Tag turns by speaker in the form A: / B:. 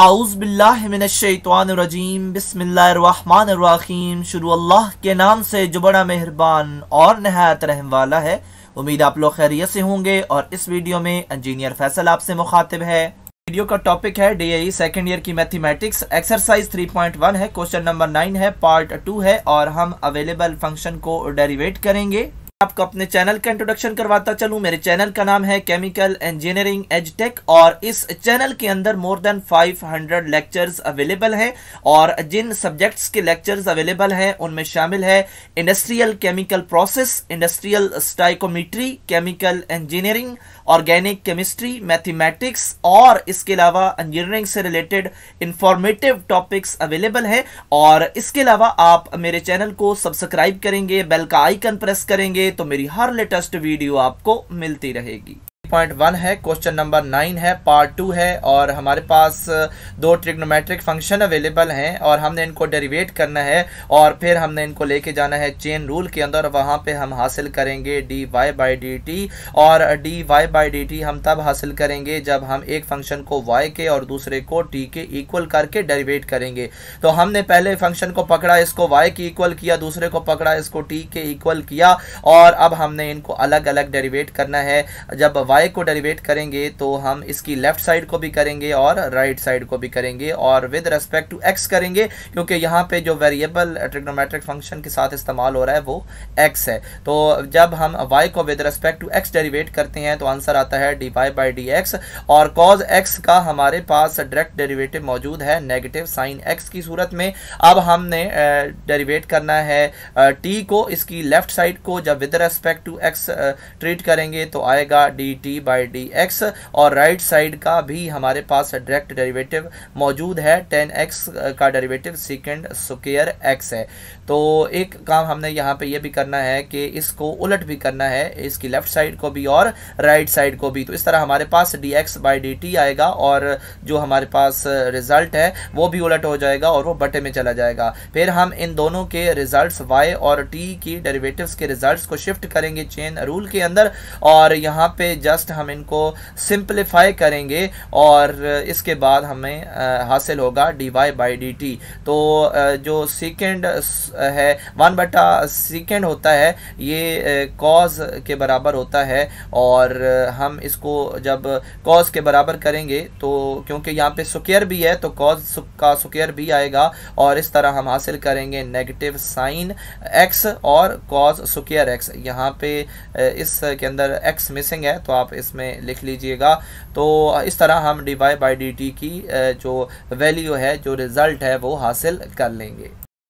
A: आउज़ आउज़बिल्लाशैतवानरजीम बसमीम शुरू अल्लाह के नाम से जो बड़ा मेहरबान और नहायत रहम वाला है उम्मीद आप लोग खैरियत से होंगे और इस वीडियो में इंजीनियर फैसल आपसे मुखातिब है वीडियो का टॉपिक है डी आई सेकेंड ईयर की मैथमेटिक्स एक्सरसाइज 3.1 है क्वेश्चन नंबर 9 है पार्ट 2 है और हम अवेलेबल फंक्शन को डेरीवेट करेंगे आपको अपने चैनल का इंट्रोडक्शन करवाता चलूं मेरे चैनल का नाम है केमिकल इंजीनियरिंग एजटेक और इस चैनल के अंदर मोर देन 500 लेक्चर्स अवेलेबल हैं और जिन सब्जेक्ट्स के लेक्चर्स अवेलेबल हैं उनमें शामिल है industrial chemical process industrial stoichiometry chemical engineering organic chemistry mathematics और इसके अलावा इंजीनियरिंग से रिलेटेड इंफॉर्मेटिव टॉपिक्स अवेलेबल हैं और इसके अलावा आप मेरे चैनल को सब्सक्राइब करेंगे बेल का आइकन प्रेस करेंगे तो मेरी हर लेटेस्ट वीडियो आपको मिलती रहेगी पॉइंट वन है क्वेश्चन नंबर नाइन है पार्ट टू है और हमारे पास दो ट्रिग्नोमेट्रिक फंक्शन अवेलेबल हैं और हमने इनको डेरिवेट करना है और फिर हमने इनको लेके जाना है चेन रूल के अंदर वहाँ पे हम हासिल करेंगे D Y by D T और D Y by D T हम तब हासिल करेंगे जब हम एक फंक्शन को वाई के और दूसरे को टी के इक्वल करके डेरिवेट करेंगे तो हमने पहले फंक्शन को पकड़ा इसको वाई के इक्वल किया दूसरे को पकड़ा इसको टी के इक्वल किया और अब हमने इनको अलग अलग डेरिवेट करना है जब वाई आई को डेरीवेट करेंगे तो हम इसकी लेफ्ट साइड को भी करेंगे और राइट right साइड को भी करेंगे और विद रेस्पेक्ट टू एक्स करेंगे क्योंकि यहाँ पे जो वेरिएबल ट्रिग्नोमेट्रिक फंक्शन के साथ इस्तेमाल हो रहा है वो एक्स है तो जब हम वाई को with respect to X derivate करते हैं तो आंसर आता है D Y by D X और कॉज एक्स का हमारे पास डायरेक्ट डेरीवेटिव मौजूद है नेगेटिव साइन एक्स की सूरत में अब हमने डेरिवेट करना है टी को इसकी लेफ्ट साइड को जब with respect to X treat करेंगे तो आएगा D D by D X और राइट साइड का भी हमारे पास डायरेक्ट डेरिवेटिव मौजूद है टेन एक्स का डेरिवेटिव सेकेंड स्क्र एक्स है तो एक काम हमने यहाँ पे ये भी करना है कि इसको उलट भी करना है इसकी लेफ्ट साइड को भी और राइट साइड को भी तो इस तरह हमारे पास D X by D T आएगा और जो हमारे पास रिजल्ट है वो भी उलट हो जाएगा और वो बटे में चला जाएगा फिर हम इन दोनों के रिजल्ट वाई और टी की डेरिवेटिव के रिजल्ट को शिफ्ट करेंगे चेन रूल के अंदर और यहाँ पे जस्ट जस्ट हम इनको सिंप्लीफाई करेंगे और इसके बाद हमें हासिल होगा d Y by D t तो जो सीकेंड है वन बटा सेकेंड होता है ये कॉज के बराबर होता है और हम इसको जब कॉज के बराबर करेंगे तो क्योंकि यहाँ पे सुकेयर भी है तो कॉज का सुकेयर भी आएगा और इस तरह हम हासिल करेंगे नेगेटिव साइन एक्स और कॉज सुकेयर एक्स यहाँ पे इस के अंदर एक्स मिसिंग है तो आप आप इसमें लिख लीजिएगा तो इस तरह हम d Y by D t की जो वैल्यू है जो रिज़ल्ट है वो हासिल कर लेंगे